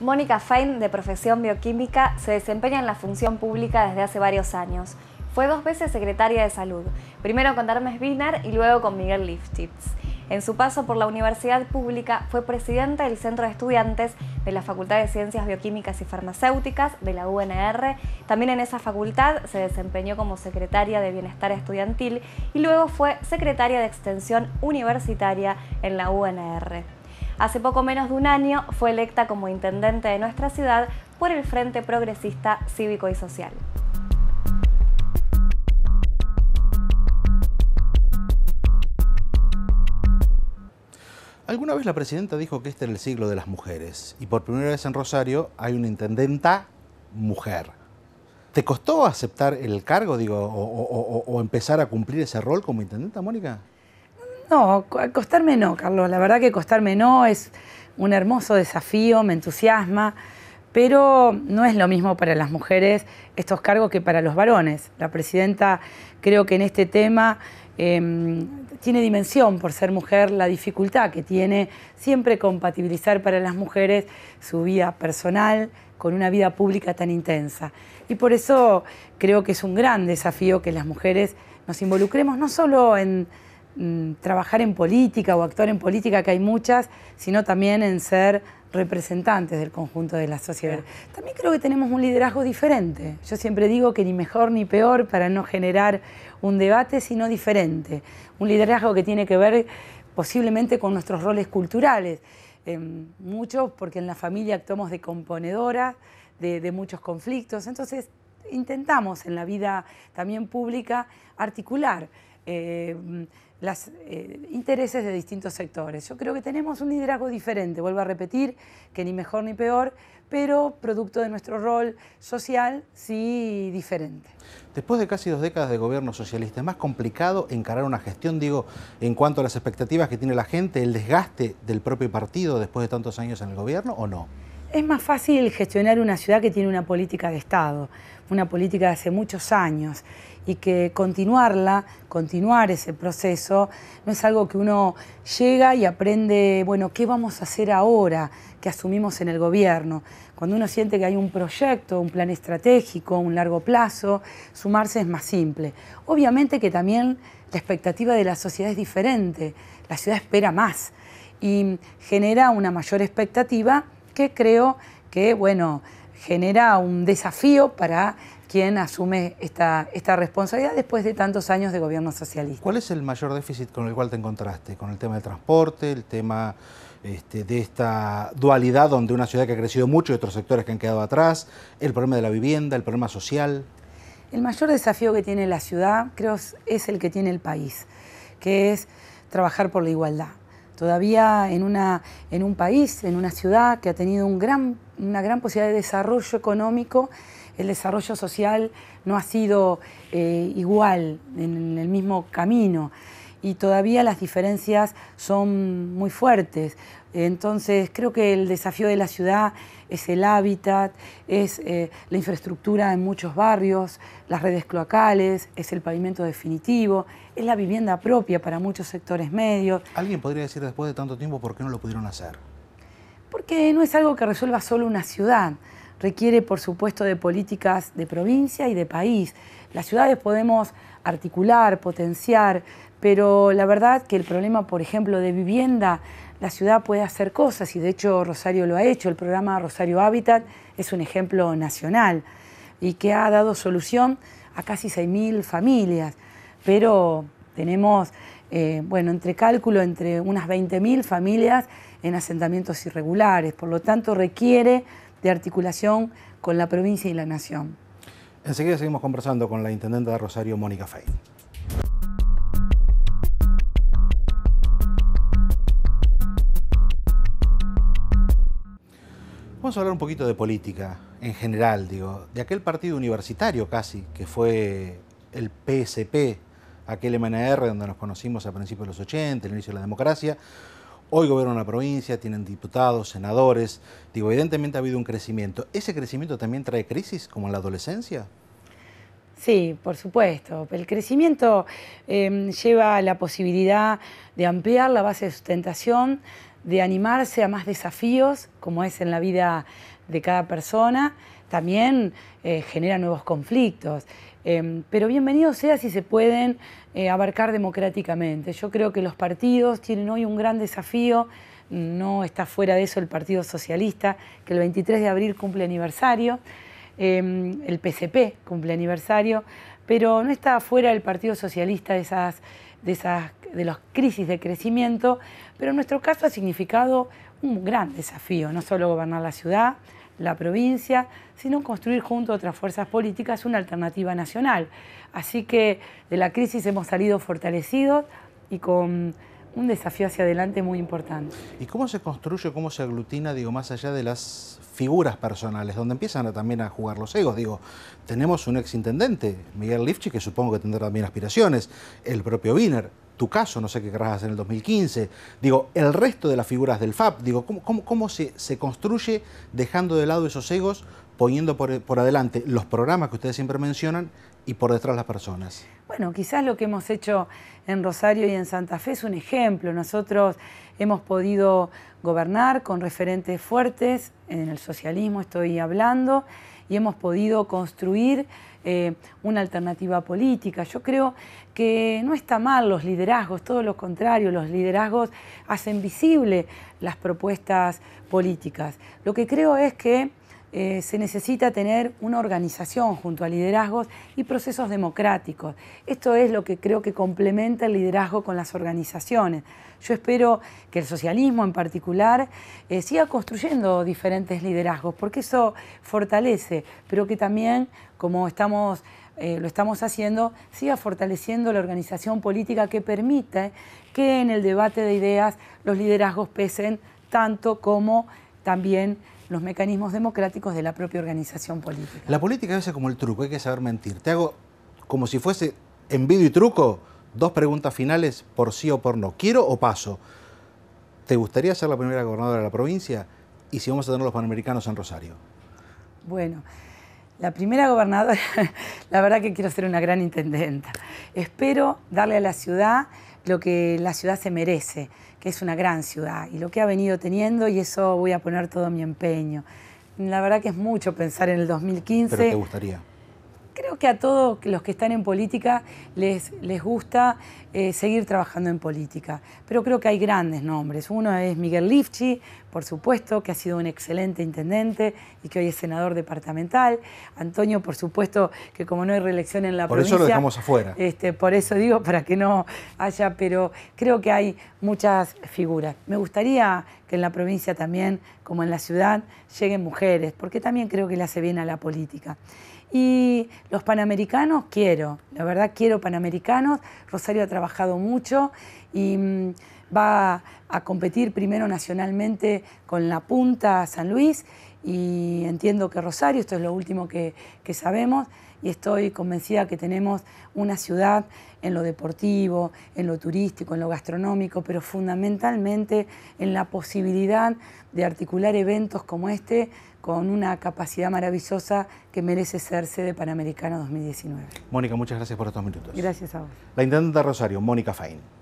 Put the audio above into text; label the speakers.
Speaker 1: Mónica Fein, de profesión bioquímica, se desempeña en la función pública desde hace varios años. Fue dos veces secretaria de salud, primero con Darmes Binner y luego con Miguel Lifchitz. En su paso por la universidad pública fue presidenta del Centro de Estudiantes de la Facultad de Ciencias Bioquímicas y Farmacéuticas de la UNR. También en esa facultad se desempeñó como secretaria de Bienestar Estudiantil y luego fue secretaria de Extensión Universitaria en la UNR. Hace poco menos de un año fue electa como intendente de nuestra ciudad por el Frente Progresista Cívico y Social. Alguna vez la presidenta dijo que este era el siglo de las mujeres y por primera vez en Rosario hay una intendenta mujer. ¿Te costó aceptar el cargo, digo, o, o empezar a cumplir ese rol como intendenta, Mónica?
Speaker 2: No, costarme no, Carlos. La verdad que costarme no es un hermoso desafío, me entusiasma, pero no es lo mismo para las mujeres estos cargos que para los varones. La presidenta creo que en este tema em, tiene dimensión por ser mujer la dificultad que tiene siempre compatibilizar para las mujeres su vida personal con una vida pública tan intensa. Y por eso creo que es un gran desafío que las mujeres nos involucremos no solo en Mm, trabajar en política o actuar en política, que hay muchas, sino también en ser representantes del conjunto de la sociedad. También creo que tenemos un liderazgo diferente. Yo siempre digo que ni mejor ni peor para no generar un debate, sino diferente. Un liderazgo que tiene que ver posiblemente con nuestros roles culturales. Eh, muchos, porque en la familia actuamos de componedora de muchos conflictos. Entonces, intentamos en la vida también pública articular eh, mm, los eh, intereses de distintos sectores. Yo creo que tenemos un liderazgo diferente, vuelvo a repetir, que ni mejor ni peor, pero producto de nuestro rol social, sí diferente.
Speaker 1: Después de casi dos décadas de gobierno socialista, ¿es más complicado encarar una gestión, digo, en cuanto a las expectativas que tiene la gente, el desgaste del propio partido después de tantos años en el gobierno o no?
Speaker 2: Es más fácil gestionar una ciudad que tiene una política de Estado, una política de hace muchos años, y que continuarla, continuar ese proceso, no es algo que uno llega y aprende, bueno, ¿qué vamos a hacer ahora que asumimos en el gobierno? Cuando uno siente que hay un proyecto, un plan estratégico, un largo plazo, sumarse es más simple. Obviamente que también la expectativa de la sociedad es diferente, la ciudad espera más y genera una mayor expectativa que creo que, bueno, genera un desafío para quien asume esta, responsabilidad después de tantos años de gobierno socialista.
Speaker 1: ¿Cuál es el mayor déficit con el cual te encontraste? ¿Con el tema del transporte, el tema este, de esta dualidad donde una ciudad que ha crecido mucho y otros sectores que han quedado atrás, el problema de la vivienda, el problema social?
Speaker 2: El mayor desafío que tiene la ciudad, creo, es el que tiene el país, que es trabajar por la igualdad todavía en, un país, en una ciudad que ha tenido una gran posibilidad de desarrollo económico, el desarrollo social no ha sido eh, igual, en el mismo camino, y todavía las diferencias son muy fuertes. Entonces, creo que el desafío de la ciudad es el hábitat, es eh, la infraestructura en muchos barrios, las redes cloacales, es el pavimento definitivo, es la vivienda propia para muchos sectores medios. ¿Alguien podría decir después de tanto tiempo por qué no lo pudieron hacer? Porque no es algo que resuelva solo una ciudad requiere, por supuesto, de políticas de provincia y de país. Las ciudades podemos articular, potenciar, pero la verdad que el problema, por ejemplo, de vivienda, la ciudad puede hacer cosas y de hecho Rosario lo ha hecho. El programa Rosario Hábitat es un ejemplo nacional y que ha dado solución a casi 6.000 familias, pero tenemos, eh, bueno, entre cálculo, entre unas 20.000 familias en asentamientos irregulares, por lo tanto requiere de articulación con la provincia y la nación.
Speaker 1: Enseguida seguimos conversando con la intendente de Rosario, Mónica Fein. Vamos a hablar un poquito de política en general, digo, de aquel partido universitario casi, que fue el PSP, aquel MNR donde nos conocimos a principios de los 80, el inicio de la democracia, Hoy gobierna la provincia, tienen diputados, senadores. Digo, evidentemente ha habido un crecimiento. ¿Ese crecimiento también trae crisis como en la adolescencia?
Speaker 2: Sí, por supuesto. El crecimiento em, lleva a la posibilidad de ampliar la base de sustentación, de animarse a más desafíos, como es en la vida de cada persona. También eh, genera nuevos conflictos. Em, pero bienvenido sea si se pueden eh, abarcar democráticamente. Yo creo que los partidos tienen hoy un gran desafío, no está fuera de eso el Partido Socialista, que el 23 de abril cumple aniversario, em, el PCP cumple aniversario, pero no está fuera el Partido Socialista de esas, de de las crisis de crecimiento, pero en nuestro caso ha significado un gran desafío, no solo gobernar la ciudad, la provincia, sino construir junto a otras fuerzas políticas una alternativa nacional. Así que de la crisis hemos salido fortalecidos y con un desafío hacia adelante muy importante. ¿Y cómo
Speaker 1: se construye, cómo se aglutina, digo, más allá de las figuras personales, donde empiezan también a jugar los egos? Digo, tenemos un exintendente, Miguel Lifchi, que supongo que tendrá también aspiraciones, el propio Wiener, tu caso, no sé qué querrás hacer en el 2015, digo, el resto de las figuras del FAP, digo, ¿cómo, cómo, cómo se, se, construye dejando de lado esos egos poniendo por, adelante los programas que ustedes siempre mencionan y por detrás las personas.
Speaker 2: Bueno, quizás lo que hemos hecho en Rosario y en Santa Fe es un ejemplo. Nosotros hemos podido gobernar con referentes fuertes, en el socialismo estoy hablando, y hemos podido construir eh, una alternativa política. Yo creo que no está mal los liderazgos, todo lo contrario, los liderazgos hacen visible las propuestas políticas. Lo que creo es que eh, se necesita tener una organización junto a liderazgos y procesos democráticos. Esto es lo que creo que complementa el liderazgo con las organizaciones. Yo espero que el socialismo en particular eh, siga construyendo diferentes liderazgos, porque eso fortalece, pero que también, como estamos... Eh, lo estamos haciendo, siga fortaleciendo la organización política que permite que en el debate de ideas los liderazgos pesen tanto como también los mecanismos democráticos de la propia organización política.
Speaker 1: La política a veces es como el truco, hay que saber mentir. Te hago como si fuese envidio y truco dos preguntas finales por sí o por no. ¿Quiero o paso? ¿Te gustaría ser la primera gobernadora de la provincia? ¿Y si vamos a tener los panamericanos en Rosario?
Speaker 2: Bueno, la primera gobernadora, la verdad que quiero ser una gran intendenta. Espero darle a la ciudad lo que la ciudad se merece, que es una gran ciudad y lo que ha venido teniendo y eso voy a poner todo mi empeño. La verdad que es mucho pensar en el 2015. Pero te gustaría creo que a todos los que están en política les, les gusta eh, seguir trabajando en política, pero creo que hay grandes nombres. Uno es Miguel Lifchi, por supuesto, que ha sido un excelente intendente y que hoy es senador departamental. Antonio, por supuesto, que como no hay reelección en la provincia... Por eso lo dejamos afuera. Este, por eso digo, para que no haya, pero creo que hay muchas figuras. Me gustaría que en la provincia también, como en la ciudad, lleguen mujeres, porque también creo que le hace bien a la política. Y los panamericanos quiero, la verdad quiero panamericanos. Rosario ha trabajado mucho y mm, va a competir primero nacionalmente con la punta San Luis y entiendo que Rosario, esto es lo último que, que sabemos, y estoy convencida que tenemos una ciudad en lo deportivo, en lo turístico, en lo gastronómico, pero fundamentalmente en la posibilidad de articular eventos como este con una capacidad maravillosa que merece ser sede Panamericana 2019.
Speaker 1: Mónica, muchas gracias por estos minutos. Gracias a vos. La Intendente Rosario, Mónica Fain.